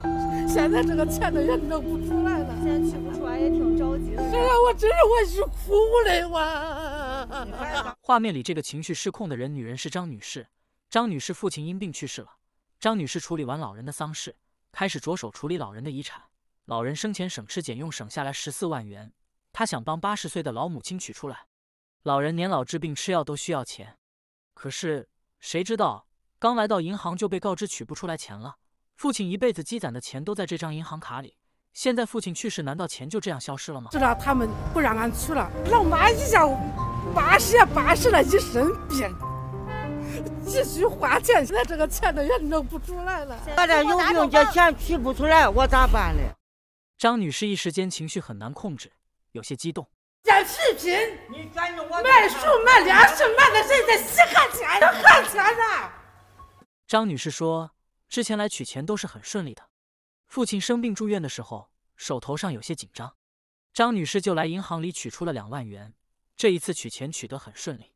现在这个钱的也弄不出来了，现在取不出来也挺着急的。现在我真是我屈哭了，我。画面里这个情绪失控的人，女人是张女士。张女士父亲因病去世了，张女士处理完老人的丧事，开始着手处理老人的遗产。老人生前省吃俭用，省下来十四万元，她想帮八十岁的老母亲取出来。老人年老治病吃药都需要钱，可是谁知道刚来到银行就被告知取不出来钱了。父亲一辈子积攒的钱都在这张银行卡里，现在父亲去世，难道钱就这样消失了吗？是让他们不让俺取了，老妈一下八十，八十了一身病，继续花钱，现在这个钱都也弄不出来了。我这有病，这钱取不出来，我咋办呢？张女士一时间情绪很难控制，有些激动。捡废品，卖树、卖粮食卖的是人在稀罕钱，稀罕钱的。张女士说。之前来取钱都是很顺利的，父亲生病住院的时候，手头上有些紧张，张女士就来银行里取出了两万元。这一次取钱取得很顺利，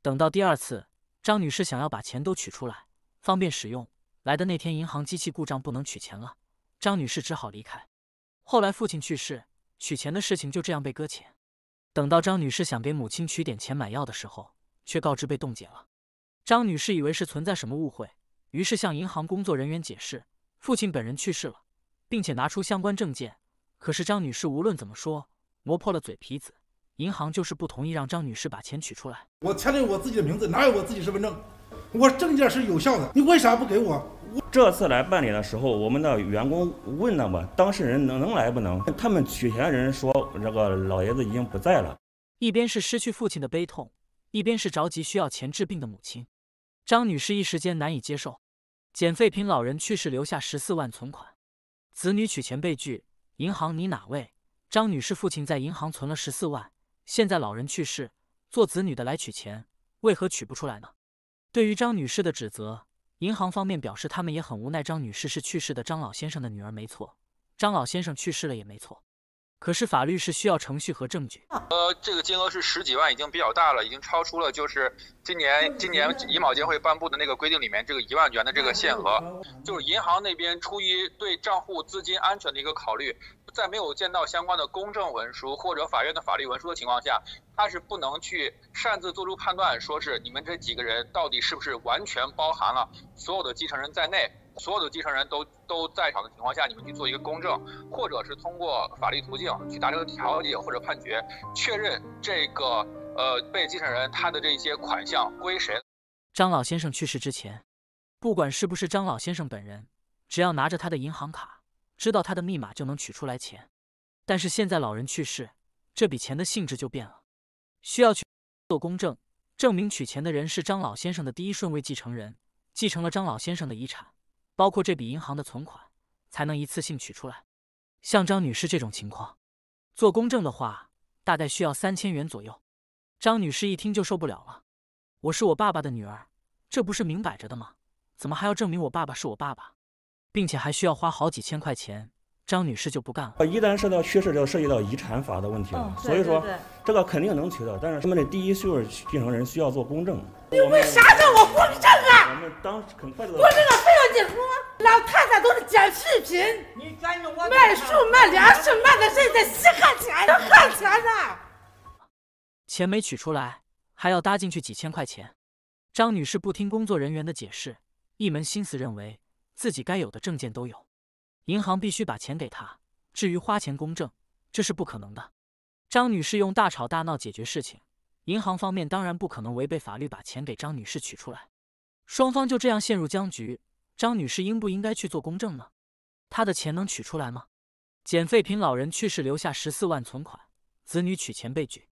等到第二次，张女士想要把钱都取出来，方便使用。来的那天，银行机器故障，不能取钱了，张女士只好离开。后来父亲去世，取钱的事情就这样被搁浅。等到张女士想给母亲取点钱买药的时候，却告知被冻结了。张女士以为是存在什么误会。于是向银行工作人员解释，父亲本人去世了，并且拿出相关证件。可是张女士无论怎么说，磨破了嘴皮子，银行就是不同意让张女士把钱取出来。我签的我自己的名字，哪有我自己身份证？我证件是有效的，你为啥不给我？这次来办理的时候，我们的员工问了嘛，当事人能能来不能？他们取钱人说这个老爷子已经不在了。一边是失去父亲的悲痛，一边是着急需要钱治病的母亲。张女士一时间难以接受，捡废品老人去世留下十四万存款，子女取钱被拒。银行你哪位？张女士父亲在银行存了十四万，现在老人去世，做子女的来取钱，为何取不出来呢？对于张女士的指责，银行方面表示他们也很无奈。张女士是去世的张老先生的女儿，没错，张老先生去世了也没错。可是法律是需要程序和证据。呃，这个金额是十几万，已经比较大了，已经超出了就是今年今年银保监会颁布的那个规定里面这个一万元的这个限额。就是银行那边出于对账户资金安全的一个考虑，在没有见到相关的公证文书或者法院的法律文书的情况下，它是不能去擅自做出判断，说是你们这几个人到底是不是完全包含了所有的继承人在内。所有的继承人都都在场的情况下，你们去做一个公证，或者是通过法律途径去达成调解或者判决，确认这个呃被继承人他的这些款项归谁。张老先生去世之前，不管是不是张老先生本人，只要拿着他的银行卡，知道他的密码就能取出来钱。但是现在老人去世，这笔钱的性质就变了，需要去做公证，证明取钱的人是张老先生的第一顺位继承人，继承了张老先生的遗产。包括这笔银行的存款才能一次性取出来。像张女士这种情况，做公证的话，大概需要三千元左右。张女士一听就受不了了：“我是我爸爸的女儿，这不是明摆着的吗？怎么还要证明我爸爸是我爸爸，并且还需要花好几千块钱？”张女士就不干了。一旦涉及到缺失，就涉及到遗产法的问题了。所以说，这个肯定能取到，但是他们的第一就是继承人需要做公证。你为啥叫我公证啊？我们当时很快的，公证非要解除老太太都是剪视频，卖树卖粮食卖的，这些稀罕钱，都罕钱呐！钱没取出来，还要搭进去几千块钱。张女士不听工作人员的解释，一门心思认为自己该有的证件都有，银行必须把钱给她。至于花钱公证，这是不可能的。张女士用大吵大闹解决事情，银行方面当然不可能违背法律把钱给张女士取出来。双方就这样陷入僵局。张女士应不应该去做公证呢？她的钱能取出来吗？捡废品老人去世留下十四万存款，子女取钱被拒。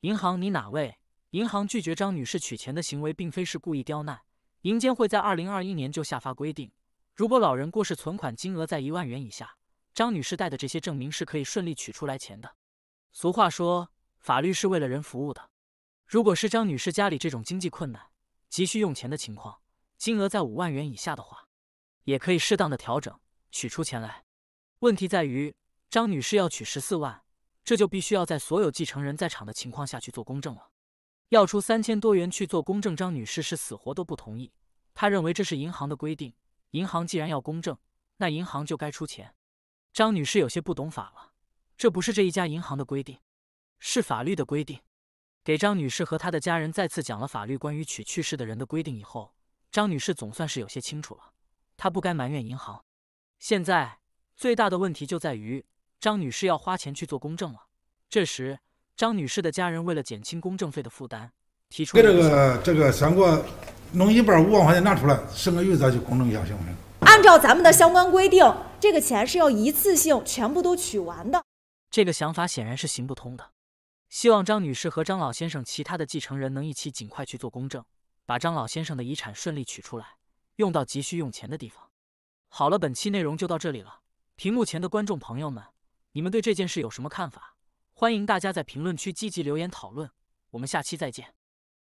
银行，你哪位？银行拒绝张女士取钱的行为并非是故意刁难。银监会在二零二一年就下发规定，如果老人过世存款金额在一万元以下，张女士带的这些证明是可以顺利取出来钱的。俗话说，法律是为了人服务的。如果是张女士家里这种经济困难、急需用钱的情况，金额在五万元以下的话，也可以适当的调整，取出钱来。问题在于，张女士要取十四万，这就必须要在所有继承人在场的情况下去做公证了。要出三千多元去做公证，张女士是死活都不同意。她认为这是银行的规定，银行既然要公证，那银行就该出钱。张女士有些不懂法了，这不是这一家银行的规定，是法律的规定。给张女士和她的家人再次讲了法律关于娶去世的人的规定以后，张女士总算是有些清楚了。他不该埋怨银行。现在最大的问题就在于张女士要花钱去做公证了。这时，张女士的家人为了减轻公证费的负担，提出给这个这个全给我弄一半五万块钱拿出来，剩个余再去公证一下，行不行？按照咱们的相关规定，这个钱是要一次性全部都取完的。这个想法显然是行不通的。希望张女士和张老先生其他的继承人能一起尽快去做公证，把张老先生的遗产顺利取出来。用到急需用钱的地方。好了，本期内容就到这里了。屏幕前的观众朋友们，你们对这件事有什么看法？欢迎大家在评论区积极留言讨论。我们下期再见。